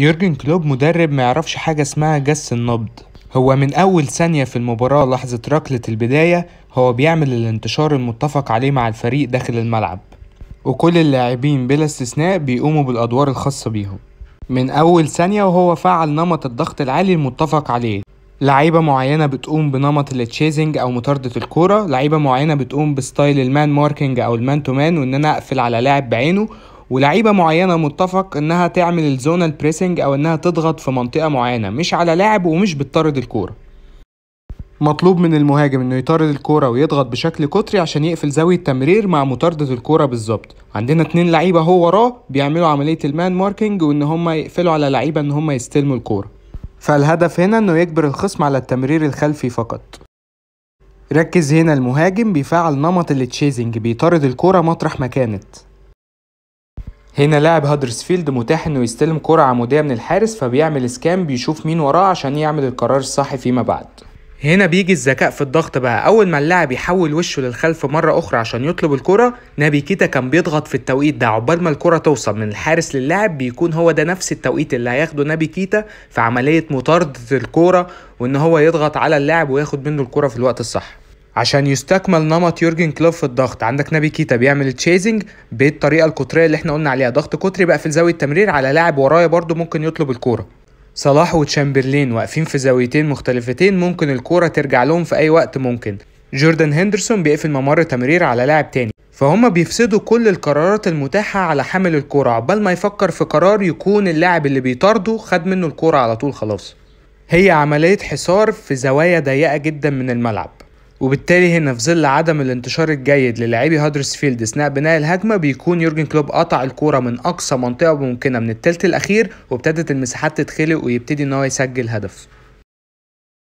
يورجن كلوب مدرب ما يعرفش حاجة اسمها جس النبض هو من أول ثانية في المباراة لحظة ركلة البداية هو بيعمل الانتشار المتفق عليه مع الفريق داخل الملعب وكل اللاعبين بلا استثناء بيقوموا بالأدوار الخاصة بيهم من أول ثانية وهو فعل نمط الضغط العالي المتفق عليه لعيبة معينة بتقوم بنمط التشيزنج أو مطاردة الكورة لعيبة معينة بتقوم بستايل المان ماركينج أو المان تو مان وإن أنا أقفل على لاعب بعينه ولعيبه معينه متفق انها تعمل الزونال بريسنج او انها تضغط في منطقه معينه مش على لاعب ومش بتطرد الكوره مطلوب من المهاجم انه يطرد الكوره ويضغط بشكل قطري عشان يقفل زاويه تمرير مع مطارده الكوره بالظبط عندنا اتنين لعيبه هو وراه بيعملوا عمليه المان ماركينج وان هم يقفلوا على لعيبه ان هم يستلموا الكوره فالهدف هنا انه يجبر الخصم على التمرير الخلفي فقط ركز هنا المهاجم بيفعل نمط التشيزنج بيطرد الكوره مطرح ما كانت هنا لاعب هدرسفيلد متاح انه يستلم كرة عمودية من الحارس فبيعمل سكان بيشوف مين وراه عشان يعمل القرار الصح فيما بعد هنا بيجي الذكاء في الضغط بقى اول ما اللاعب يحول وشه للخلف مره اخرى عشان يطلب الكره نبي كيتا كان بيضغط في التوقيت ده عقبال ما الكره توصل من الحارس للاعب بيكون هو ده نفس التوقيت اللي هياخده نبي كيتا في عمليه مطارده الكوره وان هو يضغط على اللاعب وياخد منه الكره في الوقت الصح عشان يستكمل نمط يورجن كلوب في الضغط عندك نبي كيتا بيعمل تشيزنج بالطريقه القطريه اللي احنا قلنا عليها ضغط قطري بقى في زاويه التمرير على لاعب ورايا برده ممكن يطلب الكوره صلاح وتشامبرلين واقفين في زاويتين مختلفتين ممكن الكوره ترجع لهم في اي وقت ممكن جوردن هندرسون بيقفل ممر تمرير على لاعب تاني فهم بيفسدوا كل القرارات المتاحة على حامل الكرة عقبال ما يفكر في قرار يكون اللاعب اللي بيطارده خد منه الكرة على طول خلاص هي عملية حصار في زوايا ضيقة جدا من الملعب وبالتالي هنا في ظل عدم الانتشار الجيد للاعبي هادرسفيلد اثناء بناء الهجمه بيكون يورجن كلوب قطع الكوره من اقصى منطقه ممكنه من الثلث الاخير وابتدت المساحات تتخلق ويبتدي ان هو يسجل هدف